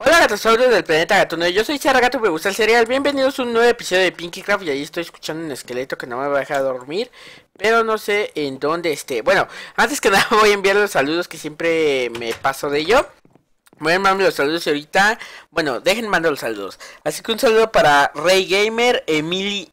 Hola gatosaurios del planeta Gatuno, yo soy Charagato Gato, me gusta el cereal, bienvenidos a un nuevo episodio de Pinky Craft y ahí estoy escuchando un esqueleto que no me va a dejar dormir, pero no sé en dónde esté. Bueno, antes que nada voy a enviar los saludos que siempre me paso de ello. Voy a los saludos ahorita, bueno, dejen mandar los saludos. Así que un saludo para Rey Gamer, Emily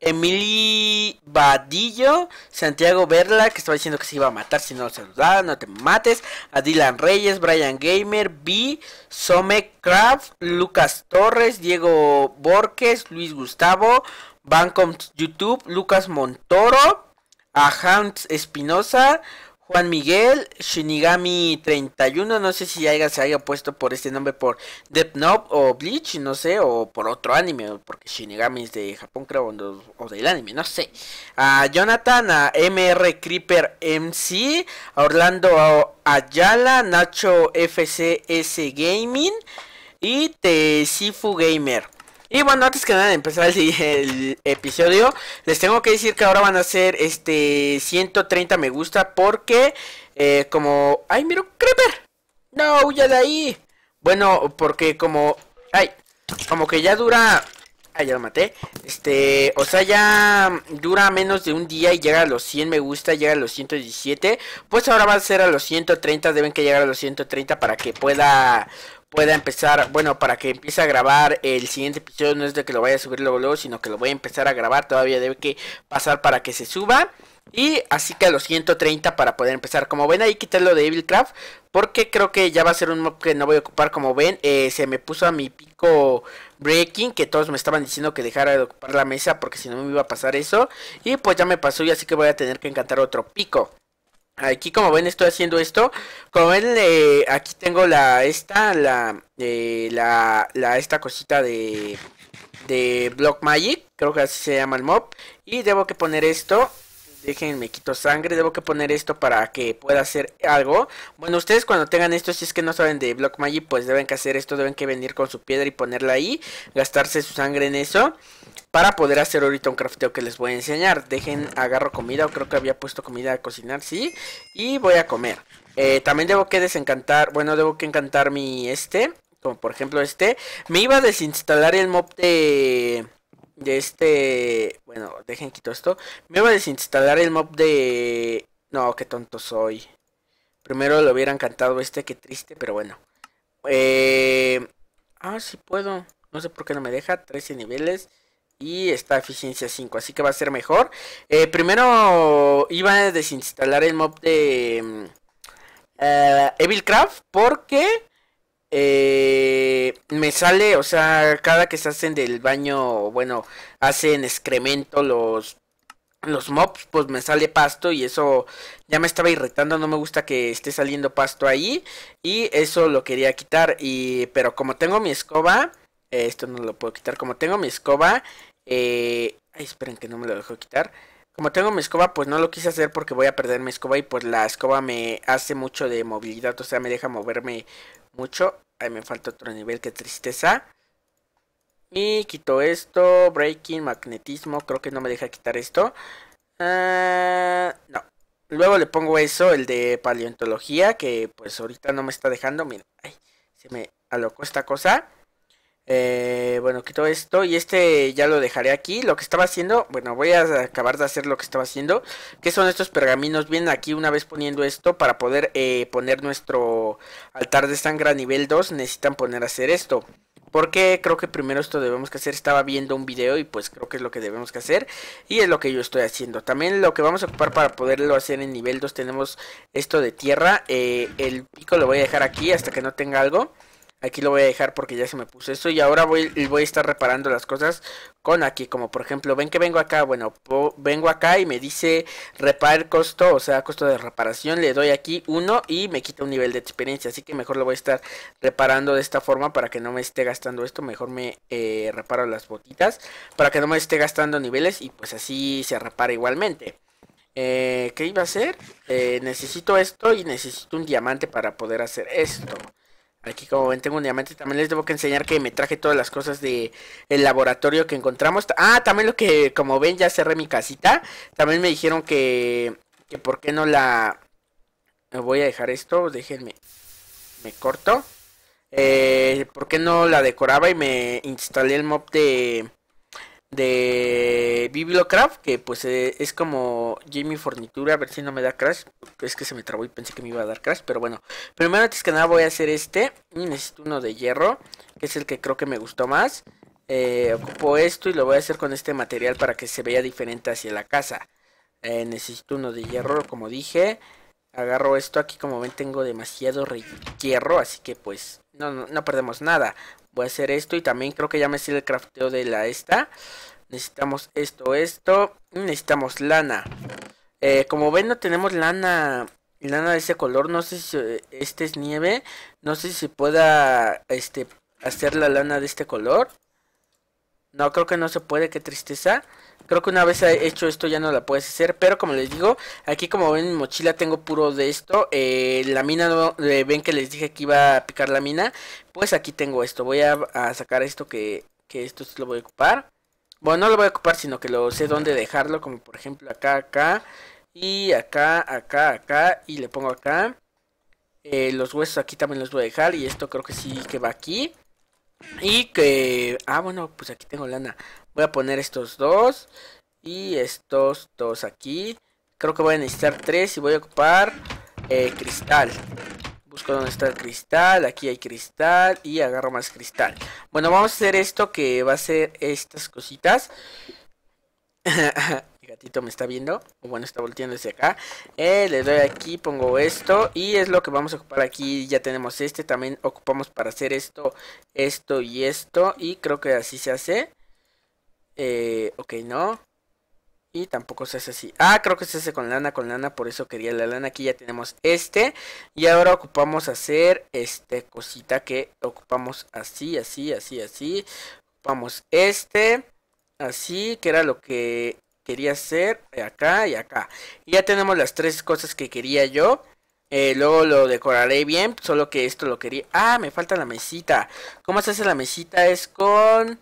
Emily Vadillo, Santiago Berla, que estaba diciendo que se iba a matar si no lo saludaba, no te mates, a Dylan Reyes, Brian Gamer, B, Somek Craft, Lucas Torres, Diego Borges, Luis Gustavo, Bancom YouTube, Lucas Montoro, a Hans Espinosa, Juan Miguel Shinigami 31, no sé si haya, se haya puesto por este nombre por Death Note o Bleach, no sé, o por otro anime, porque Shinigami es de Japón creo, o, del anime, no sé. A Jonathan, a MR Creeper MC, a Orlando Ayala, Nacho FCS Gaming y Tesifu Gamer. Y bueno, antes que nada de empezar el, episodio, les tengo que decir que ahora van a ser este 130 me gusta porque eh, como... ¡Ay, mira un creeper! ¡No, huya de ahí! Bueno, porque como... ¡Ay! Como que ya dura... ¡Ay, ya lo maté! Este... O sea, ya dura menos de un día y llega a los 100 me gusta, llega a los 117. Pues ahora va a ser a los 130, deben que llegar a los 130 para que pueda pueda empezar, bueno, para que empiece a grabar el siguiente episodio, no es de que lo vaya a subir luego, sino que lo voy a empezar a grabar, todavía debe que pasar para que se suba. Y así que a los 130 para poder empezar. Como ven ahí quitarlo lo de Evilcraft. Porque creo que ya va a ser un mob que no voy a ocupar. Como ven, eh, se me puso a mi pico Breaking. Que todos me estaban diciendo que dejara de ocupar la mesa. Porque si no me iba a pasar eso. Y pues ya me pasó y así que voy a tener que encantar otro pico. Aquí como ven estoy haciendo esto. Como ven eh, aquí tengo la esta eh, la la esta cosita de de Block Magic, creo que así se llama el mob y debo que poner esto Dejen, me quito sangre, debo que poner esto para que pueda hacer algo. Bueno, ustedes cuando tengan esto, si es que no saben de Block Magic, pues deben que hacer esto, deben que venir con su piedra y ponerla ahí, gastarse su sangre en eso. Para poder hacer ahorita un crafteo que les voy a enseñar. Dejen, agarro comida, o creo que había puesto comida a cocinar, sí. Y voy a comer. Eh, también debo que desencantar, bueno, debo que encantar mi este, como por ejemplo este. Me iba a desinstalar el mob de de este... Bueno, dejen quito esto. Me iba a desinstalar el mob de... No, qué tonto soy. Primero lo hubiera encantado este, qué triste, pero bueno. Eh... Ah, sí puedo. No sé por qué no me deja. 13 niveles. Y está eficiencia 5. Así que va a ser mejor. Eh, primero iba a desinstalar el mob de... Mm, eh, Evil Craft. Porque... Eh, me sale, o sea, cada que se hacen del baño, bueno, hacen excremento los los mobs, pues me sale pasto y eso ya me estaba irritando, no me gusta que esté saliendo pasto ahí y eso lo quería quitar y pero como tengo mi escoba, esto no lo puedo quitar, como tengo mi escoba, eh, esperen que no me lo dejo quitar. Como tengo mi escoba, pues no lo quise hacer porque voy a perder mi escoba y pues la escoba me hace mucho de movilidad, o sea, me deja moverme mucho. Ahí me falta otro nivel, qué tristeza. Y quito esto, breaking, magnetismo, creo que no me deja quitar esto. Ah, no. Luego le pongo eso, el de paleontología, que pues ahorita no me está dejando. mira, se me alocó esta cosa. Eh, bueno, quito esto y este ya lo dejaré aquí. Lo que estaba haciendo, bueno, voy a acabar de hacer lo que estaba haciendo. Que son estos pergaminos. Bien, aquí una vez poniendo esto para poder eh, poner nuestro altar de sangre a nivel 2, necesitan poner a hacer esto. Porque creo que primero esto debemos que hacer. Estaba viendo un video y pues creo que es lo que debemos que hacer. Y es lo que yo estoy haciendo. También lo que vamos a ocupar para poderlo hacer en nivel 2 tenemos esto de tierra. Eh, el pico lo voy a dejar aquí hasta que no tenga algo. Aquí lo voy a dejar porque ya se me puso esto. Y ahora voy, voy a estar reparando las cosas con aquí. Como por ejemplo, ven que vengo acá. Bueno, vengo acá y me dice repar costo. O sea, costo de reparación. Le doy aquí uno y me quita un nivel de experiencia. Así que mejor lo voy a estar reparando de esta forma para que no me esté gastando esto. Mejor me eh, reparo las botitas para que no me esté gastando niveles. Y pues así se repara igualmente. Eh, ¿Qué iba a hacer? Eh, necesito esto y necesito un diamante para poder hacer esto. Aquí como ven tengo un diamante, también les debo que enseñar que me traje todas las cosas de el laboratorio que encontramos. Ah, también lo que como ven ya cerré mi casita. También me dijeron que que por qué no la voy a dejar esto, déjenme me corto. Eh, por qué no la decoraba y me instalé el mob de de Bibliocraft, que pues eh, es como Jimmy Fornitura, a ver si no me da crash, es que se me trabó y pensé que me iba a dar crash, pero bueno, primero antes que nada voy a hacer este, necesito uno de hierro, que es el que creo que me gustó más, eh, ocupo esto y lo voy a hacer con este material para que se vea diferente hacia la casa, eh, necesito uno de hierro, como dije, agarro esto aquí como ven tengo demasiado hierro así que pues no, no, perdemos nada Voy a hacer esto y también creo que ya me sirve el crafteo de la esta. Necesitamos esto, esto. Necesitamos lana. Eh, como ven no tenemos lana lana de ese color. No sé si eh, este es nieve. No sé si se pueda este, hacer la lana de este color. No, creo que no se puede. Qué tristeza. Creo que una vez hecho esto ya no la puedes hacer. Pero como les digo, aquí como ven mi mochila tengo puro de esto. Eh, la mina, eh, ven que les dije que iba a picar la mina. Pues aquí tengo esto. Voy a, sacar esto que, esto lo voy a ocupar. Bueno, no lo voy a ocupar, sino que lo sé dónde dejarlo. Como por ejemplo acá, acá. Y acá, acá, acá. Y le pongo acá. Eh, los huesos aquí también los voy a dejar. Y esto creo que sí que va aquí. Y que... Ah, bueno, pues aquí tengo lana. Voy a poner estos dos. Y estos dos aquí. Creo que voy a necesitar tres y voy a ocupar eh, cristal. Busco dónde está el cristal. Aquí hay cristal y agarro más cristal. Bueno, vamos a hacer esto que va a ser estas cositas. el gatito me está viendo. O bueno, está volteando desde acá. Eh, le doy aquí, pongo esto. Y es lo que vamos a ocupar aquí. Ya tenemos este. También ocupamos para hacer esto, esto y esto. Y creo que así se hace. Eh, ok, no. Y tampoco se hace así. Ah, creo que se hace con lana, con lana. Por eso quería la lana. Aquí ya tenemos este. Y ahora ocupamos hacer este cosita que ocupamos así, así, así, así. Ocupamos este. Así, que era lo que quería hacer. Acá y acá. Y ya tenemos las tres cosas que quería yo. Eh, luego lo decoraré bien. Solo que esto lo quería. Ah, me falta la mesita. ¿Cómo se hace la mesita? Es con...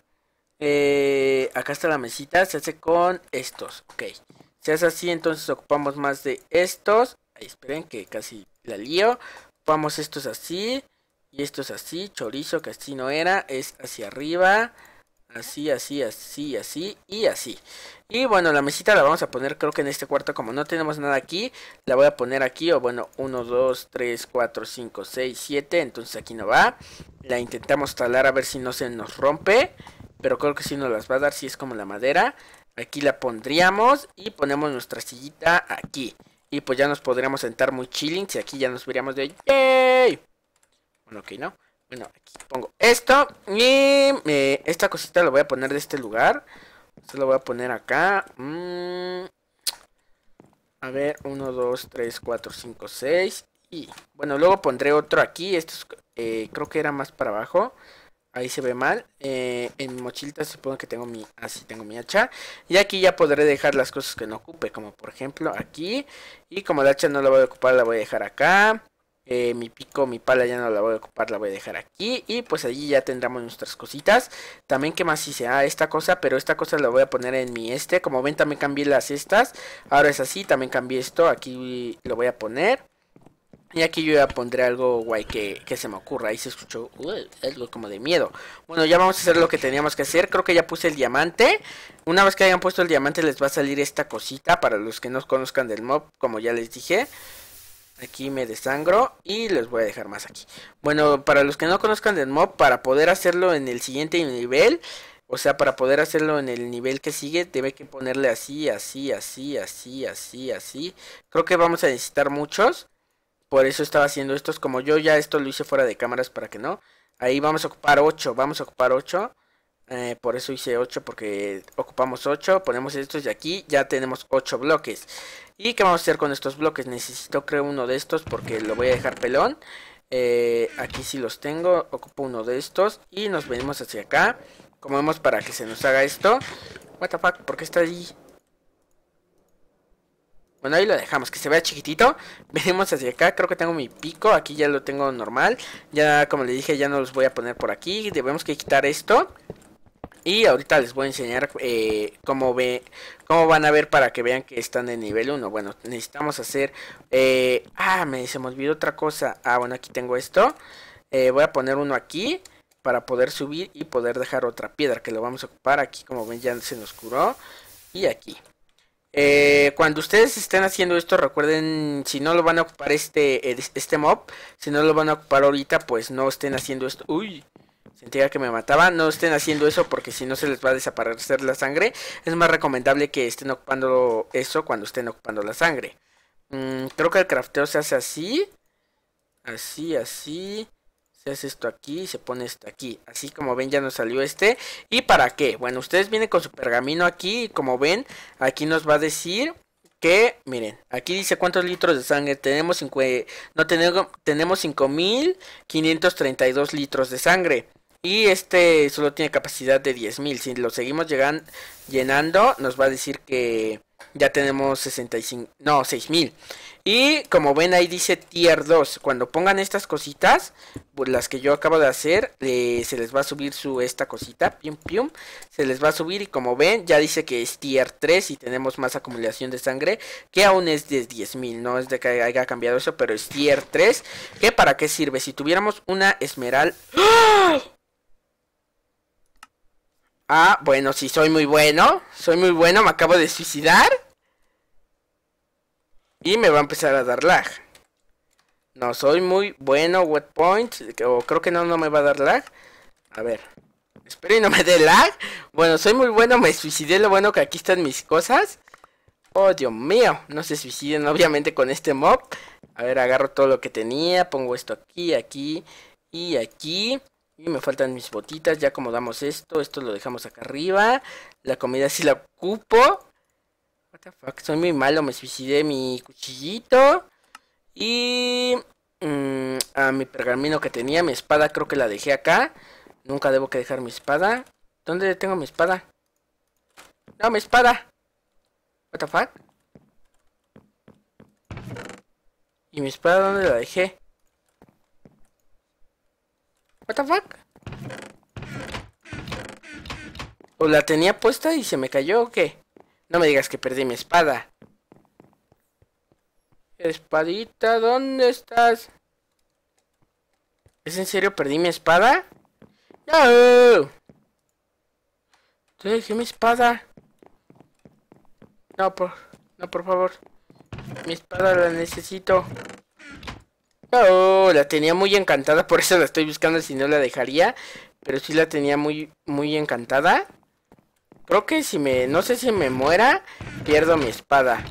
Eh, acá está la mesita. Se hace con estos. Ok. se hace así, entonces ocupamos más de estos. Ahí, esperen que casi la lío. Ocupamos estos así. Y estos así. Chorizo, que así no era. Es hacia arriba. Así, así, así, así y así. Y bueno, la mesita la vamos a poner creo que en este cuarto. Como no tenemos nada aquí, la voy a poner aquí. O bueno, 1, 2, 3, 4, 5, 6, 7. Entonces aquí no va. La intentamos talar a ver si no se nos rompe. Pero creo que si nos las va a dar si es como la madera. Aquí la pondríamos y ponemos nuestra sillita aquí. Y pues ya nos podríamos sentar muy chilling. Si aquí ya nos veríamos de... Bueno, ok, ¿no? Bueno, aquí pongo esto. Y eh, esta cosita la voy a poner de este lugar. Se lo voy a poner acá. Mm. A ver, uno, 2, 3, 4, 5, 6. Y bueno, luego pondré otro aquí. Esto eh, creo que era más para abajo. Ahí se ve mal. Eh, en mochilita supongo que tengo mi... Así ah, tengo mi hacha. Y aquí ya podré dejar las cosas que no ocupe. Como por ejemplo aquí. Y como la hacha no la voy a ocupar, la voy a dejar acá. Eh, mi pico, mi pala ya no la voy a ocupar, la voy a dejar aquí. Y pues allí ya tendremos nuestras cositas. También que más hice, ah, esta cosa, pero esta cosa la voy a poner en mi este. Como ven también cambié las estas. Ahora es así, también cambié esto. Aquí lo voy a poner. Y aquí yo ya pondré algo guay que, se me ocurra. Ahí se escuchó uh, algo como de miedo. Bueno, ya vamos a hacer lo que teníamos que hacer. Creo que ya puse el diamante. Una vez que hayan puesto el diamante les va a salir esta cosita. Para los que no conozcan del mob, como ya les dije. Aquí me desangro y les voy a dejar más aquí. Bueno, para los que no conozcan del mob, para poder hacerlo en el siguiente nivel... O sea, para poder hacerlo en el nivel que sigue, debe que ponerle así, así, así, así, así, así. Creo que vamos a necesitar muchos. Por eso estaba haciendo estos. Como yo ya esto lo hice fuera de cámaras para que no. Ahí vamos a ocupar 8. Vamos a ocupar 8. Eh, por eso hice 8 porque ocupamos 8. Ponemos estos y aquí ya tenemos 8 bloques. ¿Y qué vamos a hacer con estos bloques? Necesito creo uno de estos porque lo voy a dejar pelón. Eh, aquí sí los tengo. Ocupo uno de estos. Y nos venimos hacia acá. Como vemos para que se nos haga esto. What porque ¿por qué está ahí? Bueno, ahí lo dejamos, que se vea chiquitito. Venimos hacia acá, creo que tengo mi pico, aquí ya lo tengo normal. Ya, como le dije, ya no los voy a poner por aquí. Debemos que quitar esto. Y ahorita les voy a enseñar eh, cómo, ve, cómo van a ver para que vean que están en nivel 1. Bueno, necesitamos hacer... Eh, ah, me, se me olvidó otra cosa. Ah, bueno, aquí tengo esto. Eh, voy a poner uno aquí para poder subir y poder dejar otra piedra que lo vamos a ocupar. Aquí como ven ya se nos curó. Y aquí. Eh, cuando ustedes estén haciendo esto, recuerden, si no lo van a ocupar este, este mob, si no lo van a ocupar ahorita, pues no estén haciendo esto. Uy, sentía que me mataba. No estén haciendo eso porque si no se les va a desaparecer la sangre. Es más recomendable que estén ocupando eso cuando estén ocupando la sangre. Mm, creo que el crafteo se hace así. Así, así se hace esto aquí y se pone esto aquí. Así como ven ya nos salió este. ¿Y para qué? Bueno, ustedes vienen con su pergamino aquí y como ven, aquí nos va a decir que, miren, aquí dice cuántos litros de sangre tenemos. Cinco, no tenemos, tenemos 5.532 litros de sangre. Y este solo tiene capacidad de 10.000. Si lo seguimos llenando, nos va a decir que ya tenemos 65, no, 6000. Y como ven ahí dice tier 2. Cuando pongan estas cositas, pues, las que yo acabo de hacer, eh, se les va a subir su esta cosita, pium pium. Se les va a subir y como ven ya dice que es tier 3 y tenemos más acumulación de sangre, que aún es de 10.000. No es de que haya cambiado eso, pero es tier 3. ¿Qué para qué sirve? Si tuviéramos una esmeralda... ¡ah! Ah, bueno, sí, soy muy bueno. Soy muy bueno, me acabo de suicidar. Y me va a empezar a dar lag. No, soy muy bueno, wet point. O creo que no, no me va a dar lag. A ver. Espero y no me dé lag. Bueno, soy muy bueno, me suicidé. Lo bueno que aquí están mis cosas. Oh, Dios mío. No se suiciden, obviamente, con este mob. A ver, agarro todo lo que tenía. Pongo esto aquí, aquí y aquí. Y me faltan mis botitas, ya acomodamos esto, esto lo dejamos acá arriba. La comida sí la ocupo. WTF, soy muy malo, me suicidé mi cuchillito. Y mm, a mi pergamino que tenía, mi espada creo que la dejé acá. Nunca debo que dejar mi espada. ¿Dónde tengo mi espada? No, mi espada. WTF ¿Y mi espada dónde la dejé? What the fuck? ¿O la tenía puesta y se me cayó o qué? No me digas que perdí mi espada. Espadita, ¿dónde estás? ¿Es en serio perdí mi espada? ¡No! Te dejé mi espada. No, por... No, por favor. Mi espada la necesito. Oh, la tenía muy encantada, por eso la estoy buscando si no la dejaría. Pero si la tenía muy, muy encantada. Creo que si me... No sé si me muera, pierdo mi espada.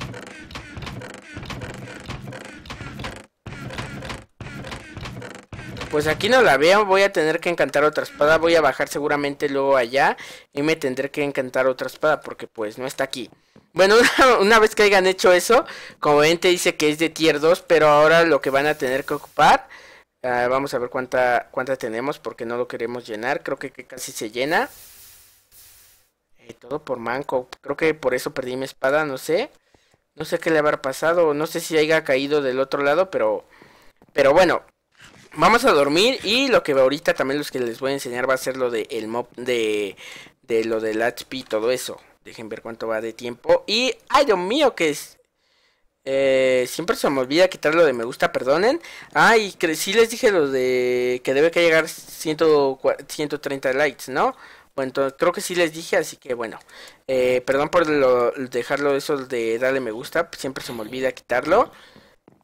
Pues aquí no la veo, voy a tener que encantar otra espada. Voy a bajar seguramente luego allá y me tendré que encantar otra espada porque pues no está aquí. Bueno, una, vez que hayan hecho eso, como ven te dice que es de tier 2, pero ahora lo que van a tener que ocupar, ah, vamos a ver cuánta, cuánta tenemos porque no lo queremos llenar, creo que, casi se llena. Eh, todo por manco, creo que por eso perdí mi espada, no sé. No sé qué le habrá pasado, no sé si haya caído del otro lado, pero, pero bueno, vamos a dormir y lo que ahorita también los que les voy a enseñar va a ser lo de el mob de, de lo del HP y todo eso. Dejen ver cuánto va de tiempo. Y, ay, Dios mío, que es... Eh, siempre se me olvida quitar lo de me gusta, perdonen. Ah, y sí les dije lo de que debe que llegar 130 likes, ¿no? Bueno, creo que sí les dije, así que bueno. Eh, perdón por dejarlo eso de darle me gusta, siempre se me olvida quitarlo.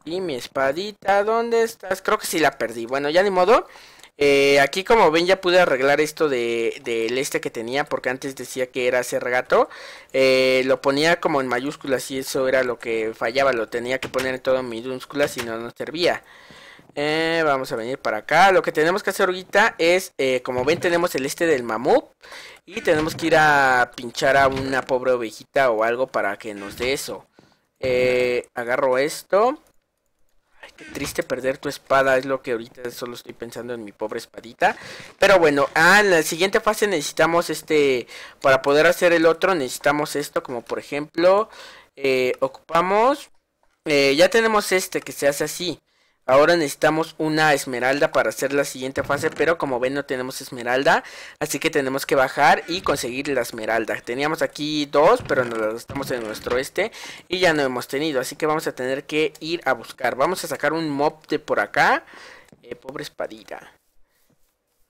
Y mi espadita, ¿dónde estás? Creo que sí la perdí. Bueno, ya ni modo. Eh, aquí como ven ya pude arreglar esto del de, este que tenía porque antes decía que era ser gato eh, lo ponía como en mayúsculas y eso era lo que fallaba. Lo tenía que poner en todo en minúsculas y no nos servía. Eh, vamos a venir para acá. Lo que tenemos que hacer ahorita es, como ven tenemos el este del mamut. Y tenemos que ir a pinchar a una pobre ovejita o algo para que nos dé eso. agarro esto. Ay, qué triste perder tu espada, es lo que ahorita solo estoy pensando en mi pobre espadita. Pero bueno, ah, en la siguiente fase necesitamos este, para poder hacer el otro, necesitamos esto, como por ejemplo, eh, ocupamos, eh, ya tenemos este que se hace así. Ahora necesitamos una esmeralda para hacer la siguiente fase, pero como ven no tenemos esmeralda, así que tenemos que bajar y conseguir la esmeralda. Teníamos aquí dos, pero nos las estamos en nuestro este y ya no hemos tenido, así que vamos a tener que ir a buscar. Vamos a sacar un mob de por acá, eh, pobre espadita.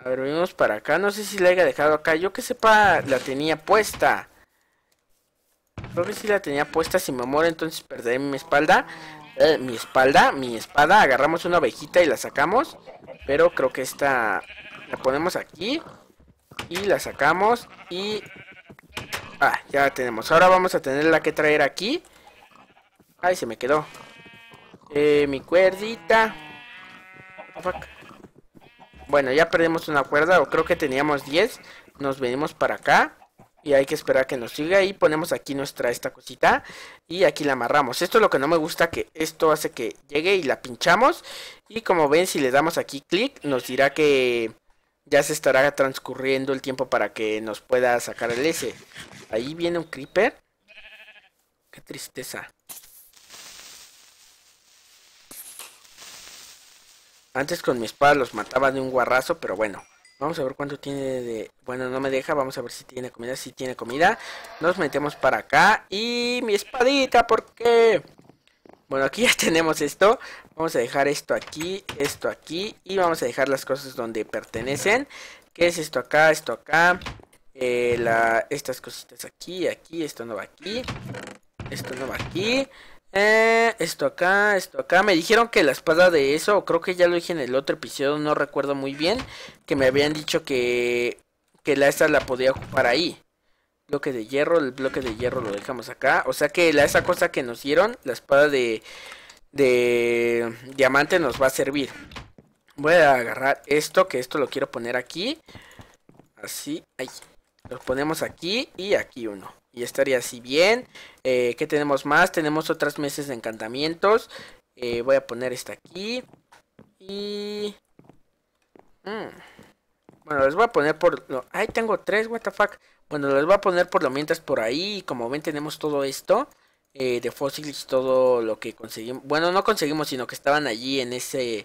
A ver, venimos para acá, no sé si la haya dejado acá, yo que sepa la tenía puesta. Creo que si la tenía puesta, si me muero entonces perderé mi espalda. Eh, mi espalda, mi espada, agarramos una ovejita y la sacamos. Pero creo que esta la ponemos aquí. Y la sacamos y... Ah, ya la tenemos. Ahora vamos a tenerla que traer aquí. Ay, se me quedó. Eh, mi cuerdita. Oh, bueno, ya perdimos una cuerda, o creo que teníamos 10. Nos venimos para acá y hay que esperar que nos siga y ponemos aquí nuestra esta cosita y aquí la amarramos esto es lo que no me gusta que esto hace que llegue y la pinchamos y como ven si le damos aquí clic nos dirá que ya se estará transcurriendo el tiempo para que nos pueda sacar el S ahí viene un creeper qué tristeza antes con mi espada los mataba de un guarrazo pero bueno Vamos a ver cuánto tiene de... Bueno, no me deja. Vamos a ver si tiene comida. Si tiene comida. Nos metemos para acá. Y mi espadita, ¿por qué? Bueno, aquí ya tenemos esto. Vamos a dejar esto aquí, esto aquí. Y vamos a dejar las cosas donde pertenecen. ¿Qué es esto acá? Esto acá. Eh, estas cositas aquí, aquí. Esto no va aquí. Esto no va aquí. Eh, esto acá, esto acá. Me dijeron que la espada de eso, creo que ya lo dije en el otro episodio, no recuerdo muy bien. Que me habían dicho que, que la esa la podía ocupar ahí. Bloque de hierro, el bloque de hierro lo dejamos acá. O sea que la, esa cosa que nos dieron, la espada de, de diamante nos va a servir. Voy a agarrar esto, que esto lo quiero poner aquí. Así, ahí. Los ponemos aquí y aquí uno. Y estaría así bien. Eh, ¿Qué tenemos más? Tenemos otras meses de encantamientos. Eh, voy a poner esta aquí. Y... Mm. Bueno, les voy a poner por... Lo... Ahí tengo tres, what the fuck. Bueno, les voy a poner por lo mientras por ahí. Como ven, tenemos todo esto. Eh, de fósiles, todo lo que conseguimos. Bueno, no conseguimos, sino que estaban allí en ese...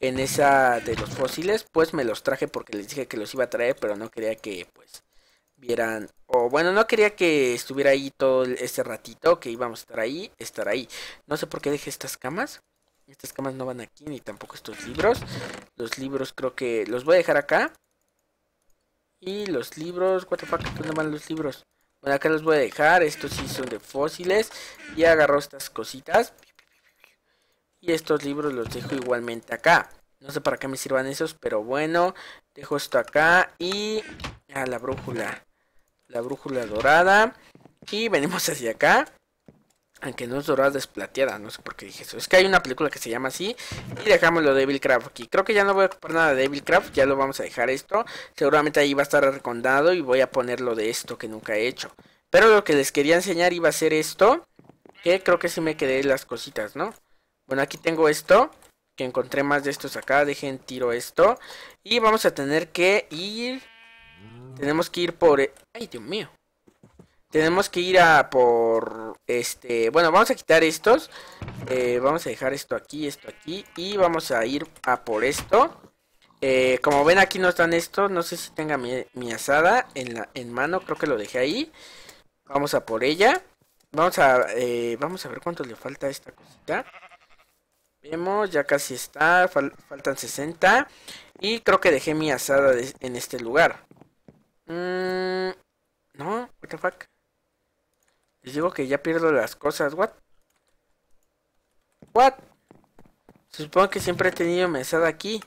En esa de los fósiles. Pues me los traje porque les dije que los iba a traer, pero no quería que, pues vieran, o bueno, no quería que estuviera ahí todo este ratito que íbamos a estar ahí, estar ahí. No sé por qué dejé estas camas. Estas camas no van aquí, ni tampoco estos libros. Los libros creo que los voy a dejar acá. Y los libros, what the fuck, ¿dónde van los libros? Bueno, acá los voy a dejar. Estos sí son de fósiles. Y agarro estas cositas. Y estos libros los dejo igualmente acá. No sé para qué me sirvan esos, pero bueno. Dejo esto acá y... A la brújula la brújula dorada. Y venimos hacia acá. Aunque no es dorada, es plateada. No sé por qué dije eso. Es que hay una película que se llama así. Y dejamos lo de Craft aquí. Creo que ya no voy a comprar nada de Craft. Ya lo vamos a dejar esto. Seguramente ahí va a estar recondado. Y voy a poner lo de esto que nunca he hecho. Pero lo que les quería enseñar iba a ser esto. Que creo que sí me quedé las cositas, ¿no? Bueno, aquí tengo esto. Que encontré más de estos acá. Dejen tiro esto. Y vamos a tener que ir tenemos que ir por... Eh, ay, Dios mío. Tenemos que ir a por... Este... Bueno, vamos a quitar estos. Eh, vamos a dejar esto aquí, esto aquí. Y vamos a ir a por esto. Eh, como ven aquí no están estos. No sé si tenga mi, asada en, la, en mano. Creo que lo dejé ahí. Vamos a por ella. Vamos a... vamos a ver cuánto le falta esta cosita. Vemos, ya casi está. faltan 60. Y creo que dejé mi asada en este lugar. Mm, no, what the fuck. Les digo que ya pierdo las cosas, what? What? Supongo que siempre he tenido mesada aquí.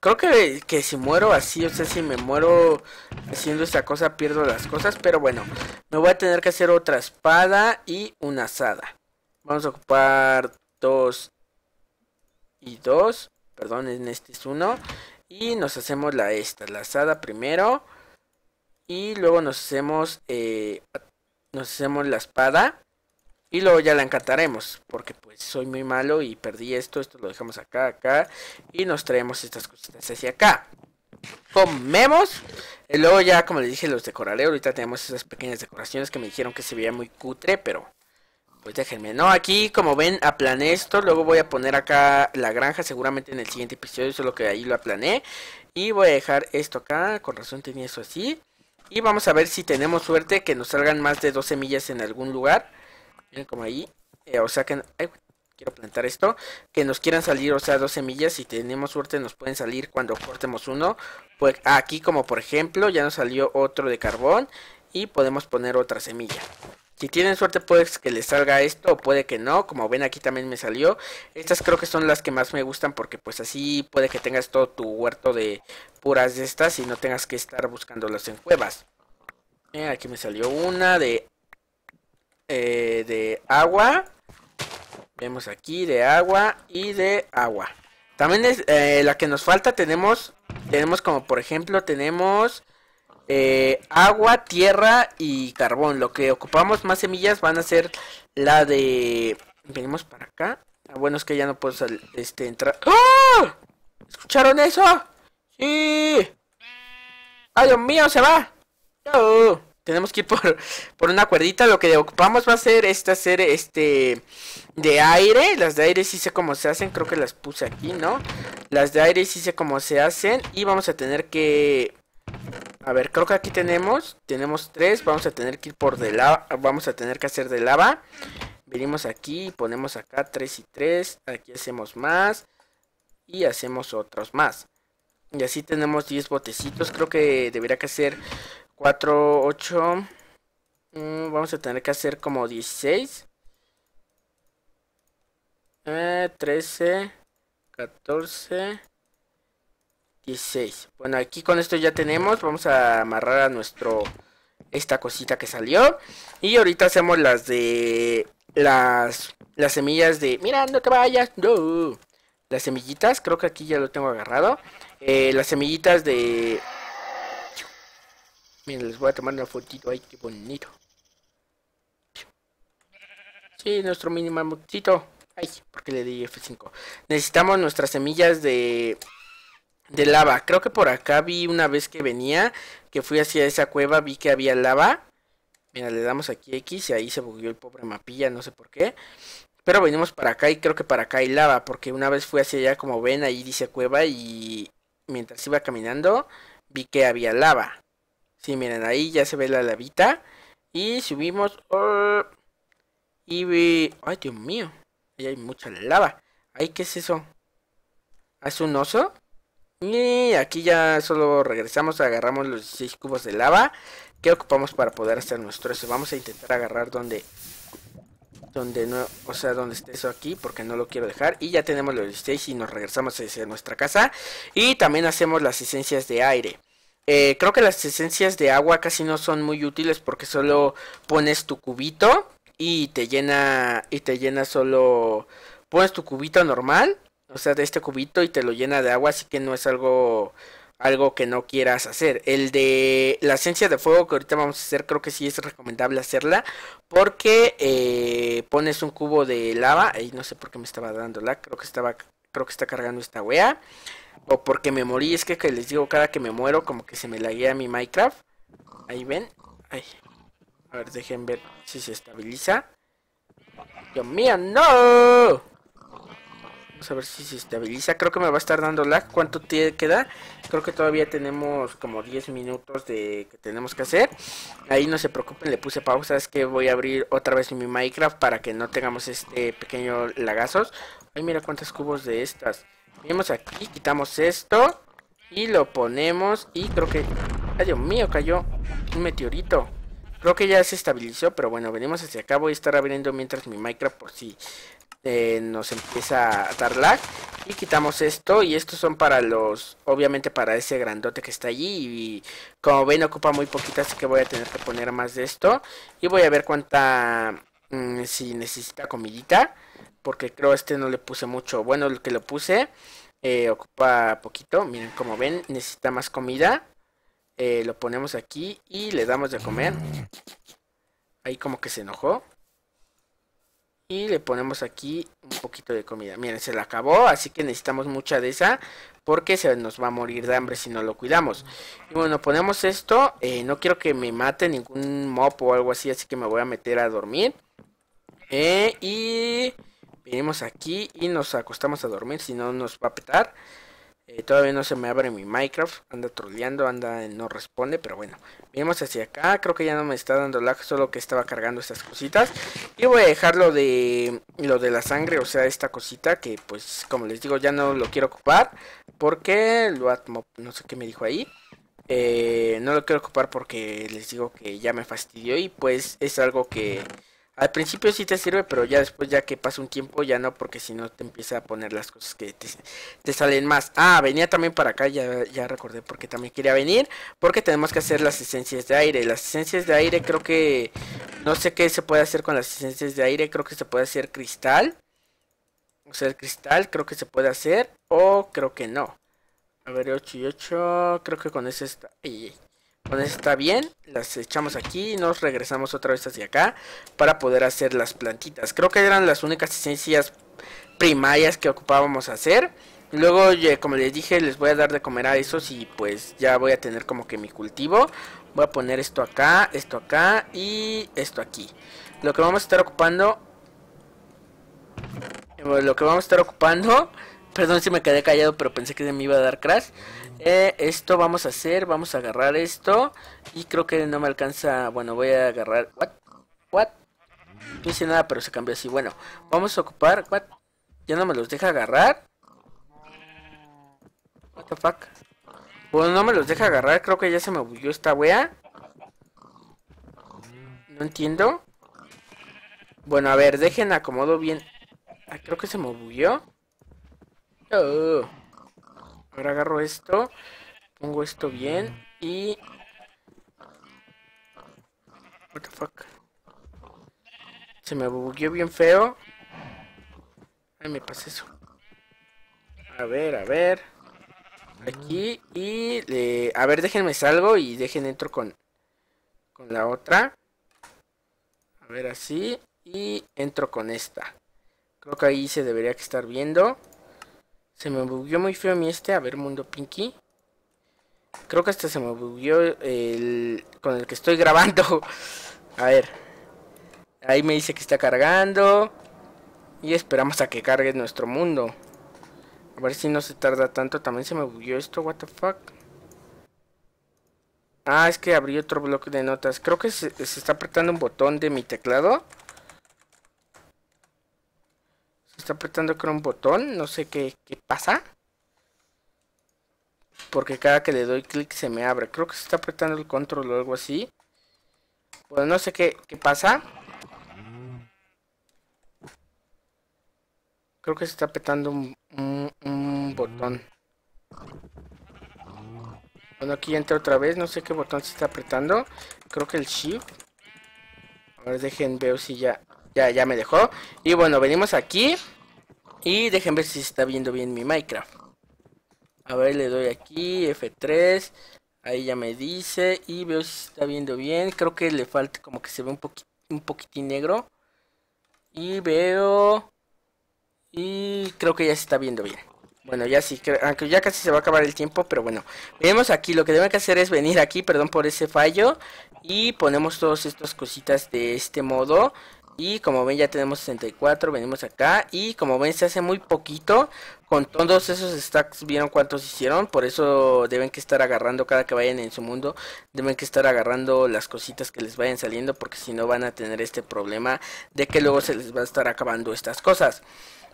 Creo que, que si muero así, o sea, si me muero haciendo esta cosa, pierdo las cosas. Pero bueno, me voy a tener que hacer otra espada y una asada. Vamos a ocupar dos y dos. Perdón, en este es uno. Y nos hacemos la esta, la asada primero. Y luego nos hacemos, eh, nos hacemos la espada. Y luego ya la encantaremos. Porque pues soy muy malo y perdí esto. Esto lo dejamos acá, acá. Y nos traemos estas cositas hacia acá. Comemos. Y luego ya, como les dije, los decoraré. Ahorita tenemos esas pequeñas decoraciones que me dijeron que se veía muy cutre. Pero pues déjenme, no, aquí como ven aplané esto, luego voy a poner acá la granja seguramente en el siguiente episodio, lo que ahí lo aplané. Y voy a dejar esto acá, con razón tenía eso así. Y vamos a ver si tenemos suerte que nos salgan más de dos semillas en algún lugar. Miren como ahí, eh, o sea que... quiero plantar esto, que nos quieran salir, o sea, dos semillas, si tenemos suerte nos pueden salir cuando cortemos uno, pues aquí como por ejemplo ya nos salió otro de carbón y podemos poner otra semilla. Si tienen suerte puede que les salga esto o puede que no. Como ven aquí también me salió. Estas creo que son las que más me gustan porque pues así puede que tengas todo tu huerto de puras de estas y no tengas que estar buscándolas en cuevas. aquí me salió una de, eh, de agua. Vemos aquí de agua y de agua. También es eh, la que nos falta tenemos, tenemos como por ejemplo tenemos eh, agua, tierra y carbón. Lo que ocupamos más semillas van a ser la de... Venimos para acá. Ah, bueno, es que ya no puedo este, entrar. ¡Ah! ¿Escucharon eso? ¡Sí! ¡Ay, ¡Ah, Dios mío, se va! Tenemos que ir por, una cuerdita. Lo que ocupamos va a ser esta ser este, de aire. Las de aire sí sé cómo se hacen. Creo que las puse aquí, ¿no? Las de aire sí sé cómo se hacen. Y vamos a tener que a ver, creo que aquí tenemos, tenemos tres, vamos a tener que ir por de lava, vamos a tener que hacer de lava. Venimos aquí y ponemos acá 3 y 3, aquí hacemos más y hacemos otros más. Y así tenemos 10 botecitos, creo que debería que hacer 4, 8, vamos a tener que hacer como 16. Eh, 13, 14, 16. Bueno, aquí con esto ya tenemos. Vamos a amarrar a nuestro... Esta cosita que salió. Y ahorita hacemos las de... Las... Las semillas de... Mira, no te vayas. No. Las semillitas. Creo que aquí ya lo tengo agarrado. Eh, las semillitas de... Miren, les voy a tomar una fotito. Ay, qué bonito. Sí, nuestro mini mamutito. Ay, porque le di F5. Necesitamos nuestras semillas de de lava. Creo que por acá vi una vez que venía, que fui hacia esa cueva, vi que había lava. Mira, le damos aquí X y ahí se bugueó el pobre mapilla, no sé por qué. Pero venimos para acá y creo que para acá hay lava, porque una vez fui hacia allá, como ven, ahí dice cueva y mientras iba caminando vi que había lava. Sí, miren, ahí ya se ve la lavita. Y subimos... Oh, y vi... ¡Ay, Dios mío! Ahí hay mucha lava. ¡Ay, qué es eso! ¿Es un oso? Y aquí ya solo regresamos, agarramos los 16 cubos de lava que ocupamos para poder hacer nuestro eso. Vamos a intentar agarrar donde donde no, o sea, donde esté eso aquí porque no lo quiero dejar y ya tenemos los 16 y nos regresamos a nuestra casa y también hacemos las esencias de aire. Eh, creo que las esencias de agua casi no son muy útiles porque solo pones tu cubito y te llena y te llena solo pones tu cubito normal o sea, de este cubito y te lo llena de agua, así que no es algo algo que no quieras hacer. El de la esencia de fuego que ahorita vamos a hacer, creo que sí es recomendable hacerla porque eh, pones un cubo de lava y no sé por qué me estaba dando la, creo que estaba creo que está cargando esta wea o porque me morí, es que, les digo cada que me muero como que se me laguea mi Minecraft. Ahí ven. A ver, dejen ver si se estabiliza. Dios mío, no. Vamos a ver si se estabiliza. Creo que me va a estar dando lag. ¿Cuánto tiene que dar? Creo que todavía tenemos como 10 minutos de que tenemos que hacer. Ahí no se preocupen, le puse pausa. Es que voy a abrir otra vez mi Minecraft para que no tengamos este pequeño lagazos. Ay, mira cuántos cubos de estas. Vemos aquí, quitamos esto y lo ponemos. Y creo que... Ay, Dios mío, cayó un meteorito. Creo que ya se estabilizó, pero bueno, venimos hacia acá. Voy a estar abriendo mientras mi Minecraft por si eh, nos empieza a dar lag. Y quitamos esto. Y estos son para los, obviamente para ese grandote que está allí. Y, como ven ocupa muy poquito. así que voy a tener que poner más de esto. Y voy a ver cuánta, mm, si necesita comidita. Porque creo este no le puse mucho. Bueno, el que lo puse eh, ocupa poquito. Miren, como ven, necesita más comida. Eh, lo ponemos aquí y le damos de comer. Ahí como que se enojó. Y le ponemos aquí un poquito de comida. Miren, se la acabó, así que necesitamos mucha de esa. Porque se nos va a morir de hambre si no lo cuidamos. Y bueno, ponemos esto. Eh, no quiero que me mate ningún mop o algo así, así que me voy a meter a dormir. Eh, y venimos aquí y nos acostamos a dormir, si no nos va a petar. Eh, todavía no se me abre mi Minecraft. Anda troleando, anda eh, no responde. Pero bueno, venimos hacia acá. Creo que ya no me está dando lag, solo que estaba cargando estas cositas. Y voy a dejar lo de, lo de la sangre, o sea, esta cosita que pues como les digo ya no lo quiero ocupar. Porque lo no sé qué me dijo ahí. Eh, no lo quiero ocupar porque les digo que ya me fastidió y pues es algo que... Al principio sí te sirve, pero ya después, ya que pasa un tiempo, ya no, porque si no te empieza a poner las cosas que te, salen más. Ah, venía también para acá, ya, ya recordé porque también quería venir, porque tenemos que hacer las esencias de aire. Las esencias de aire creo que, no sé qué se puede hacer con las esencias de aire, creo que se puede hacer cristal. O sea, el cristal creo que se puede hacer, o creo que no. A ver, 8 y 8, creo que con eso está está bien, las echamos aquí y nos regresamos otra vez hacia acá para poder hacer las plantitas. Creo que eran las únicas esencias primarias que ocupábamos hacer. Luego, como les dije, les voy a dar de comer a esos y pues ya voy a tener como que mi cultivo. Voy a poner esto acá, esto acá y esto aquí. Lo que vamos a estar ocupando... Lo que vamos a estar ocupando... Perdón si me quedé callado, pero pensé que me iba a dar crash. Eh, esto vamos a hacer, vamos a agarrar esto. Y creo que no me alcanza, bueno, voy a agarrar... What? qué No hice nada, pero se cambió así. Bueno, vamos a ocupar... What? Ya no me los deja agarrar. What the fuck? Bueno, no me los deja agarrar, creo que ya se me bulló esta wea. No entiendo. Bueno, a ver, dejen acomodo bien. Ah, creo que se me bulló. Oh. Ahora agarro esto, pongo esto bien y... What the fuck. Se me bugueó bien feo. Ay, me pasa eso. A ver, a ver. Aquí y... A ver, déjenme salgo y dejen entro con... Con la otra. A ver, así. Y entro con esta. Creo que ahí se debería que estar viendo. Se me bugueó muy feo mi este. A ver, Mundo Pinky. Creo que hasta se me bugueó el... con el que estoy grabando. A ver. Ahí me dice que está cargando. Y esperamos a que cargue nuestro mundo. A ver si no se tarda tanto. También se me bugueó esto, what the fuck. Ah, es que abrí otro bloque de notas. Creo que se está apretando un botón de mi teclado. Está apretando con un botón, no sé qué, pasa. Porque cada que le doy clic se me abre. Creo que se está apretando el control o algo así. Bueno, no sé qué, pasa. Creo que se está apretando un, botón. Bueno, aquí entra otra vez. No sé qué botón se está apretando. Creo que el Shift. A ver, dejen, veo si ya... Ya, ya me dejó. Y bueno, venimos aquí. Y dejen ver si se está viendo bien mi Minecraft. A ver, le doy aquí, F3. Ahí ya me dice. Y veo si está viendo bien. Creo que le falta como que se ve un, poquitín negro. Y veo... Y creo que ya se está viendo bien. Bueno, ya sí, aunque ya casi se va a acabar el tiempo, pero bueno. venimos aquí, lo que deben que hacer es venir aquí, perdón por ese fallo. Y ponemos todas estas cositas de este modo. Y como ven ya tenemos 64, venimos acá y como ven se hace muy poquito con todos esos stacks, vieron cuántos hicieron, por eso deben que estar agarrando cada que vayan en su mundo, deben que estar agarrando las cositas que les vayan saliendo porque si no van a tener este problema de que luego se les va a estar acabando estas cosas.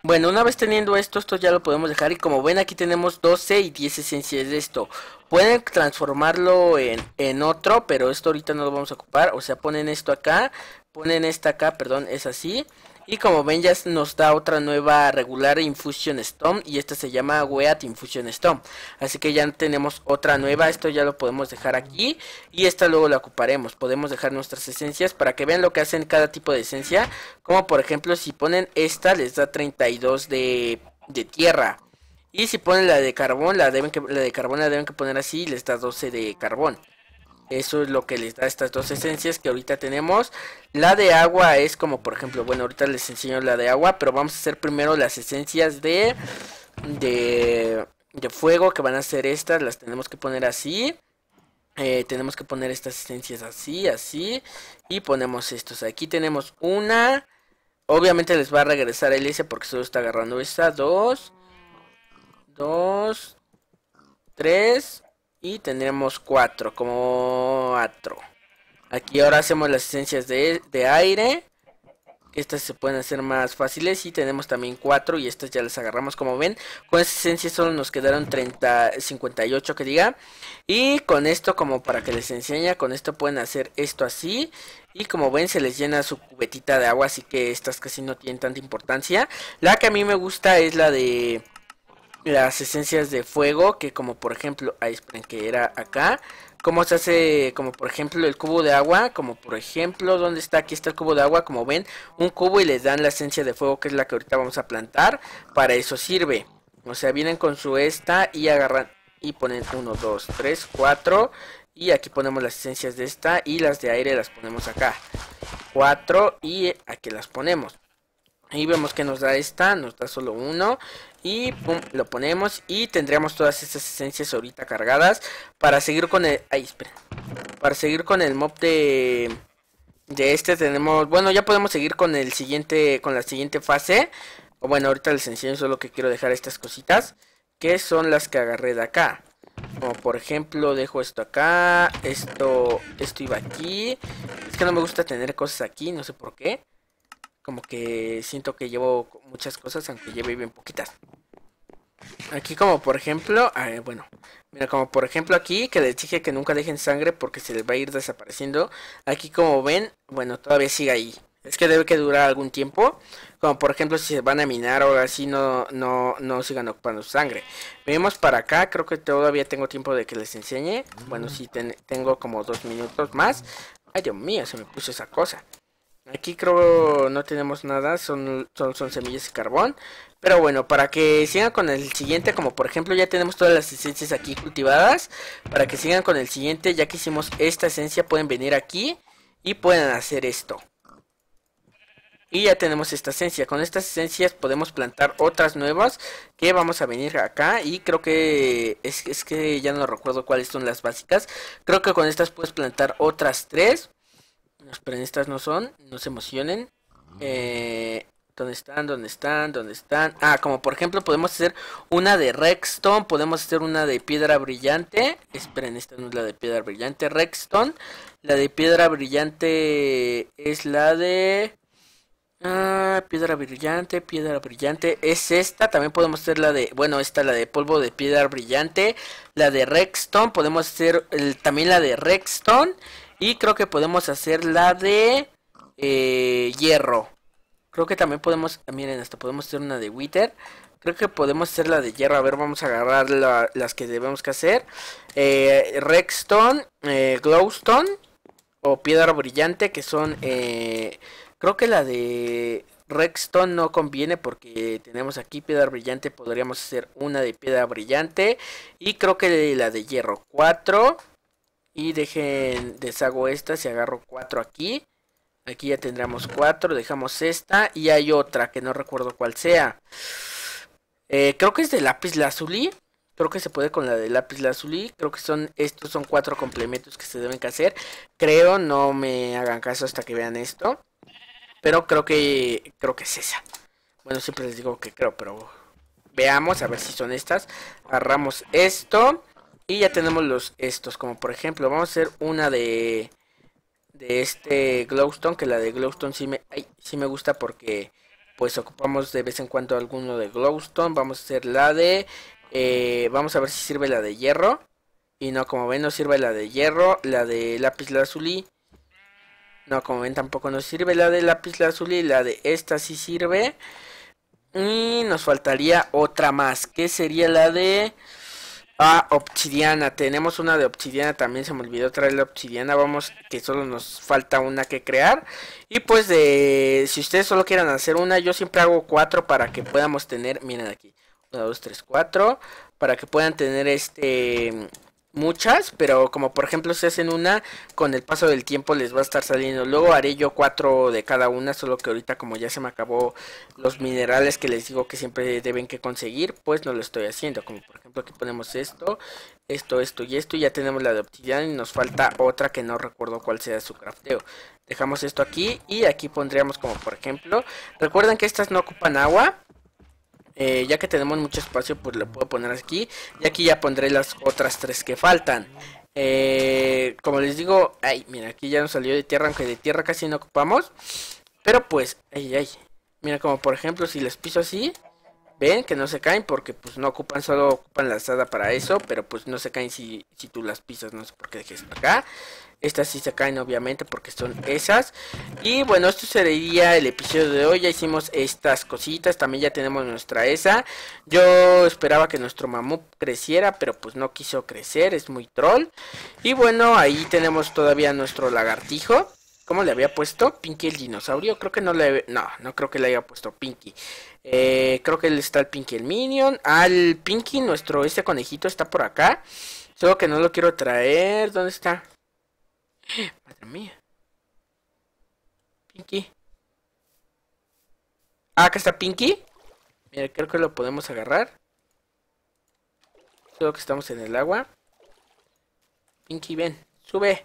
Bueno, una vez teniendo esto, esto ya lo podemos dejar y como ven aquí tenemos 12 y 10 esencias de esto. Pueden transformarlo en, en, otro, pero esto ahorita no lo vamos a ocupar. O sea, ponen esto acá, ponen esta acá, perdón, es así. Y como ven ya nos da otra nueva regular Infusion Stone y esta se llama Weat Infusion Stone. Así que ya tenemos otra nueva, esto ya lo podemos dejar aquí y esta luego la ocuparemos. Podemos dejar nuestras esencias para que vean lo que hacen cada tipo de esencia. Como por ejemplo si ponen esta les da 32 de, tierra. Y si ponen la de carbón, la, deben la de carbón la deben que poner así y les da 12 de carbón. Eso es lo que les da estas dos esencias que ahorita tenemos. La de agua es como, por ejemplo, bueno, ahorita les enseño la de agua, pero vamos a hacer primero las esencias de, de, fuego, que van a ser estas, las tenemos que poner así. Eh, tenemos que poner estas esencias así, así. Y ponemos estos. Aquí tenemos una. Obviamente les va a regresar el S porque solo está agarrando esta. Dos. Dos. Tres. Y tendremos cuatro, como cuatro. Aquí ahora hacemos las esencias de, aire. Estas se pueden hacer más fáciles y tenemos también cuatro y estas ya las agarramos como ven. Con esas esencias solo nos quedaron 58 que diga. Y con esto como para que les enseñe, con esto pueden hacer esto así. Y como ven se les llena su cubetita de agua así que estas casi no tienen tanta importancia. La que a mí me gusta es la de las esencias de fuego, que como por ejemplo esperen que era acá. Como se hace, como por ejemplo el cubo de agua, como por ejemplo, ¿dónde está? Aquí está el cubo de agua, como ven, un cubo y les dan la esencia de fuego, que es la que ahorita vamos a plantar. Para eso sirve. O sea, vienen con su esta y agarran y ponen 1, 2, 3, 4. Y aquí ponemos las esencias de esta y las de aire las ponemos acá. 4 y aquí las ponemos. Y vemos que nos da esta, nos da solo uno. Y pum, lo ponemos y tendríamos todas estas esencias ahorita cargadas. Para seguir con el... Ahí, espera Para seguir con el mob de... De este tenemos... Bueno, ya podemos seguir con el siguiente... Con la siguiente fase. O bueno, ahorita les enseño solo que quiero dejar estas cositas. Que son las que agarré de acá. Como por ejemplo, dejo esto acá. Esto... Esto iba aquí. Es que no me gusta tener cosas aquí, no sé por qué como que siento que llevo muchas cosas, aunque lleve bien poquitas. Aquí como por ejemplo, ah, bueno, mira como por ejemplo aquí que les dije que nunca dejen sangre porque se les va a ir desapareciendo. Aquí como ven, bueno, todavía sigue ahí. Es que debe que durar algún tiempo. Como por ejemplo si se van a minar o así no, no, no sigan ocupando sangre. Venimos para acá, creo que todavía tengo tiempo de que les enseñe. Bueno, si tengo como dos minutos más. Ay, Dios mío, se me puso esa cosa. Aquí creo no tenemos nada, son, son, semillas de carbón. Pero bueno, para que sigan con el siguiente, como por ejemplo ya tenemos todas las esencias aquí cultivadas. Para que sigan con el siguiente, ya que hicimos esta esencia, pueden venir aquí y pueden hacer esto. Y ya tenemos esta esencia. Con estas esencias podemos plantar otras nuevas que vamos a venir acá. Y creo que es que ya no recuerdo cuáles son las básicas. Creo que con estas puedes plantar otras tres. Los prenestas no son, no se emocionen. Ah. Eh, ¿Dónde están? ¿Dónde están? ¿Dónde están? Ah, como por ejemplo podemos hacer una de Rexton, podemos hacer una de piedra brillante. Esperen, esta no es la de piedra brillante, Rexton, La de piedra brillante es la de... Ah, piedra brillante, piedra brillante. Es esta. También podemos hacer la de. Bueno, esta la de polvo de piedra brillante. La de Rexton, Podemos hacer también la de Rexton y creo que podemos hacer la de eh, hierro. Creo que también podemos, ah, miren, hasta podemos hacer una de Wither. Creo que podemos hacer la de hierro. A ver, vamos a agarrar las que debemos que hacer. Eh, rexton, eh, Glowstone o Piedra Brillante, que son... creo que la de rexton no conviene porque tenemos aquí Piedra Brillante. Podríamos hacer una de Piedra Brillante. Y creo que la de hierro. cuatro y dejen, deshago estas y agarro cuatro aquí. Aquí ya tendremos cuatro, dejamos esta y hay otra que no recuerdo cuál sea. Eh, creo que es de lápiz lazuli. Creo que se puede con la de lápiz lazuli. Creo que son estos son cuatro complementos que se deben que hacer. Creo, no me hagan caso hasta que vean esto. Pero creo que creo que es esa. Bueno, siempre les digo que creo, pero veamos a ver si son estas. Agarramos esto. Y ya tenemos los estos, como por ejemplo, vamos a hacer una de de este Glowstone, que la de Glowstone sí me, sí me gusta porque pues ocupamos de vez en cuando alguno de Glowstone. Vamos a hacer la de, eh, vamos a ver si sirve la de hierro. Y no, como ven no sirve la de hierro, la de lápiz lazuli. No, como ven tampoco nos sirve la de lápiz lazuli, la de esta sí sirve. Y nos faltaría otra más, que sería la de... Ah, obsidiana. Tenemos una de obsidiana también. Se me olvidó traer la obsidiana. Vamos, que solo nos falta una que crear. Y pues de... Si ustedes solo quieran hacer una, yo siempre hago cuatro para que podamos tener... Miren aquí. Una, dos, tres, cuatro. Para que puedan tener este muchas, pero como por ejemplo se hacen una, con el paso del tiempo les va a estar saliendo. Luego haré yo cuatro de cada una, solo que ahorita como ya se me acabó los minerales que les digo que siempre deben que conseguir, pues no lo estoy haciendo. Como por ejemplo aquí ponemos esto, esto, esto y esto, y ya tenemos la de y nos falta otra que no recuerdo cuál sea su crafteo. Dejamos esto aquí y aquí pondríamos como por ejemplo, recuerden que estas no ocupan agua, eh, ya que tenemos mucho espacio, pues lo puedo poner aquí. Y aquí ya pondré las otras tres que faltan. Eh, como les digo, ay, mira, aquí ya nos salió de tierra, aunque de tierra casi no ocupamos. Pero pues, ay, ay. Mira, como por ejemplo, si les piso así, ven que no se caen porque pues no ocupan, solo ocupan la asada para eso. Pero pues no se caen si, tú las pisas, no sé por qué dejes acá. Estas sí se caen obviamente porque son esas. Y bueno, esto sería el episodio de hoy. Ya hicimos estas cositas. También ya tenemos nuestra esa. Yo esperaba que nuestro mamú creciera, pero pues no quiso crecer. Es muy troll. Y bueno, ahí tenemos todavía nuestro lagartijo. ¿Cómo le había puesto? Pinky el dinosaurio. Creo que no le... No, no creo que le haya puesto Pinky. Eh, creo que está el Pinky el Minion. Al Pinky, nuestro... Este conejito está por acá. Solo que no lo quiero traer. ¿Dónde está? Madre mía. Pinky. Ah, acá está Pinky. Mira, creo que lo podemos agarrar. Creo que estamos en el agua. Pinky, ven. Sube.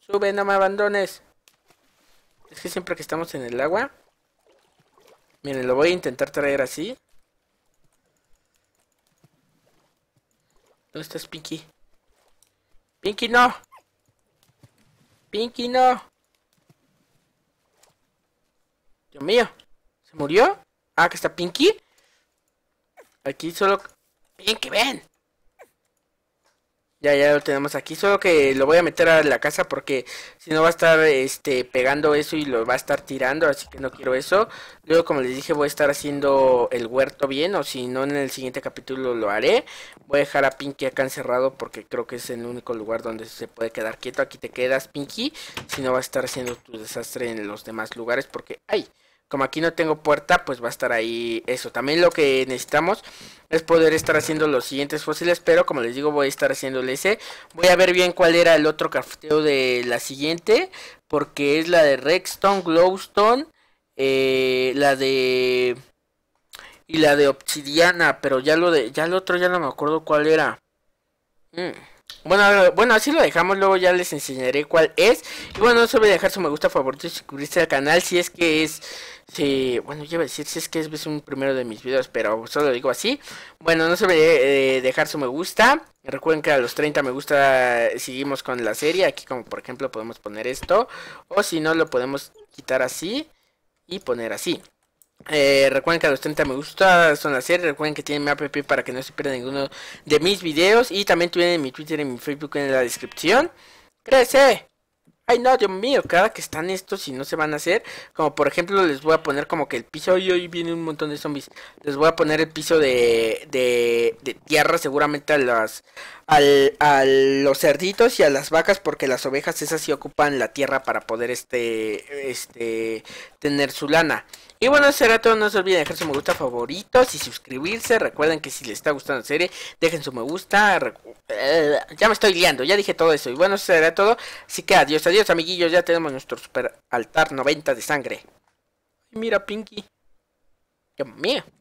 Sube, no me abandones. Es que siempre que estamos en el agua. Miren, lo voy a intentar traer así. ¿Dónde estás, Pinky? Pinky, no. Pinky no. Dios mío. ¿Se murió? Ah, que está Pinky. Aquí solo... Pinky, ven. Ya, ya lo tenemos aquí, solo que lo voy a meter a la casa porque si no va a estar este, pegando eso y lo va a estar tirando, así que no quiero eso. Luego, como les dije, voy a estar haciendo el huerto bien, o si no, en el siguiente capítulo lo haré. Voy a dejar a Pinky acá encerrado porque creo que es el único lugar donde se puede quedar quieto. Aquí te quedas, Pinky, si no va a estar haciendo tu desastre en los demás lugares porque... ¡Ay! como aquí no tengo puerta, pues va a estar ahí eso. También lo que necesitamos es poder estar haciendo los siguientes fósiles, pero como les digo, voy a estar haciéndole ese. Voy a ver bien cuál era el otro crafteo de la siguiente, porque es la de Redstone, Glowstone, eh, la de... Y la de obsidiana, pero ya lo de... Ya el otro ya no me acuerdo cuál era. Mm. Bueno, bueno, así lo dejamos, luego ya les enseñaré cuál es. Y bueno, no se olviden dejar su me gusta favorito y suscribirse al canal si es que es... Si, bueno, yo iba a decir si es que es pues, un primero de mis videos, pero solo digo así. Bueno, no se olviden eh, dejar su me gusta. Recuerden que a los 30 me gusta seguimos con la serie. Aquí como por ejemplo podemos poner esto. O si no, lo podemos quitar así y poner así. Eh, recuerden que a los 30 me gusta son las series. Recuerden que tienen mi app para que no se pierdan ninguno de mis videos. Y también tienen mi Twitter y mi Facebook en la descripción. ¡Crece! Ay, no, Dios mío, cada que están estos y no se van a hacer. Como por ejemplo, les voy a poner como que el piso. Y hoy viene un montón de zombies. Les voy a poner el piso de, de, tierra, seguramente a las. a los cerditos y a las vacas. Porque las ovejas esas sí ocupan la tierra para poder este. Este. Tener su lana. Y bueno, será todo. No se olviden dejar su me gusta favorito, y suscribirse. Recuerden que si les está gustando la serie, dejen su me gusta. Eh, ya me estoy liando, ya dije todo eso. Y bueno, será todo. Así que adiós, adiós, amiguillos. Ya tenemos nuestro super altar 90 de sangre. Mira, Pinky. Dios mío.